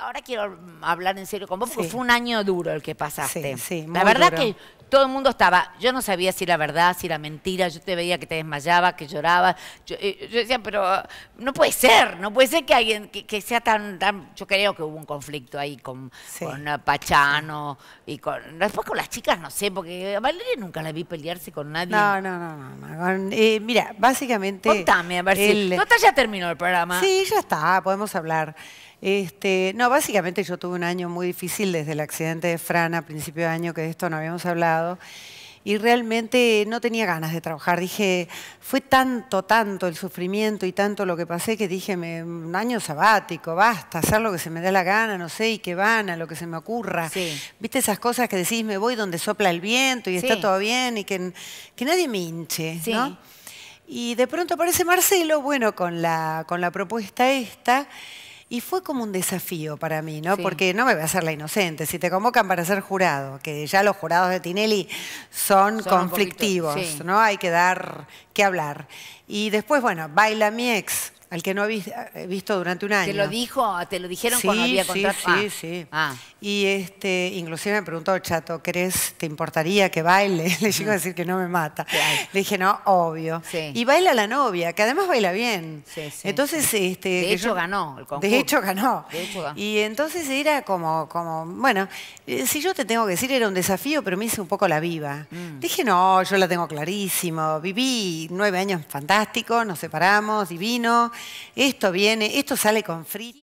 ahora quiero hablar en serio con vos, porque fue un año duro el que pasaste. Sí, sí, la verdad que todo el mundo estaba, yo no sabía si la verdad, si la mentira, yo te veía que te desmayabas, que llorabas. Eh, yo, decía, pero uh, no puede ser, no puede ser que alguien que, sea tan, Yo creo que hubo un conflicto ahí con, uh, Pachano y con. Después con las chicas, no sé, porque a Valeria nunca la vi pelearse con nadie. No, no, no, no. Eh, mira, básicamente. Contame, a ver si. No, ya terminó el programa. Sí, ya está, podemos hablar. Este, no, básicamente yo tuve un año muy difícil desde el accidente de Frana, a principio de año, que de esto no habíamos hablado, y realmente no tenía ganas de trabajar. Dije, fue tanto, tanto el sufrimiento y tanto lo que pasé que dije, me, un año sabático, basta, hacer lo que se me dé la gana, no sé, y que van a lo que se me ocurra. Viste esas cosas que decís, me voy donde sopla el viento y está todo bien y que, que nadie me hinche, ¿no? Y de pronto aparece Marcelo, bueno, con la, con la propuesta esta. Y fue como un desafío para mí, ¿no? Porque no me voy a hacer la inocente. Si te convocan para ser jurado, que ya los jurados de Tinelli son, conflictivos, ¿no? Hay que dar, que hablar. Y después, bueno, baila mi ex, al que no he eh, visto durante un año. ¿Te lo dijo? ¿Te lo dijeron sí, cuando había Sí, sí, sí. Ah. ah. Y este, inclusive me preguntó, Chato, ¿crees ¿te importaría que baile? Le llego a decir que no me mata. Le dije, no, obvio. Y baila la novia, que además baila bien. entonces, este. De hecho, ganó el concurso. De hecho, ganó. Y entonces era como, como, bueno, eh, si yo te tengo que decir, era un desafío, pero me hice un poco la viva. Mm. Dije, no, yo la tengo clarísimo. Viví nueve años fantásticos, nos separamos, divino. Esto viene, esto sale con frío.